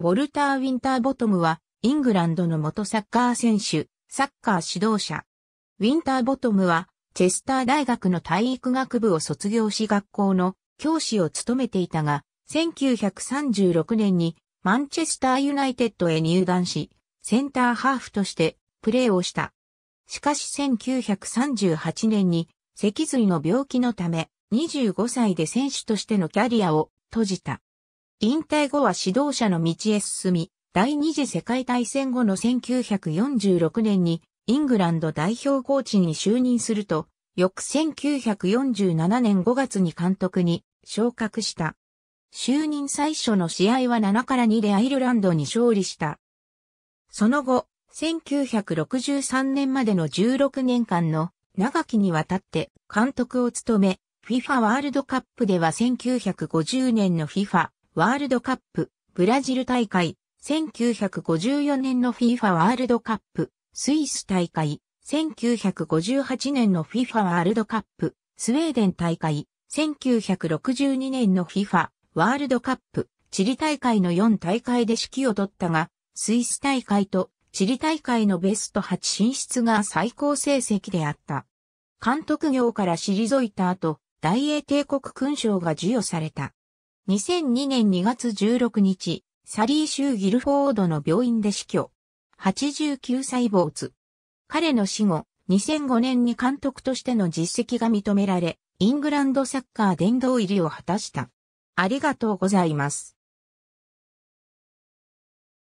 ウォルター・ウィンターボトムは、イングランドの元サッカー選手、サッカー指導者。ウィンターボトムは、チェスター大学の体育学部を卒業し学校の教師を務めていたが、1936年にマンチェスターユナイテッドへ入団し、センターハーフとしてプレーをした。しかし1938年に脊髄の病気のため25歳で選手としてのキャリアを閉じた。引退後は指導者の道へ進み、第二次世界大戦後の1946年にイングランド代表コーチに就任すると、翌1947年5月に監督に昇格した。就任最初の試合は7から2でアイルランドに勝利した。その後、1963年までの16年間の長きにわたって監督を務め、FIFA ワールドカップでは1950年の FIFA ワールドカップ、ブラジル大会、1954年の FIFA ワールドカップ、スイス大会、1958年の FIFA ワールドカップ、スウェーデン大会、1962年の FIFA ワールドカップ、チリ大会の4大会で指揮を取ったが、スイス大会とチリ大会のベスト8進出が最高成績であった。監督業から退いた後、大英帝国勲章が授与された。2002年2月16日、サリー州ギルフォードの病院で死去。89歳坊主。彼の死後、2005年に監督としての実績が認められ、イングランドサッカー殿堂入りを果たした。ありがとうございます。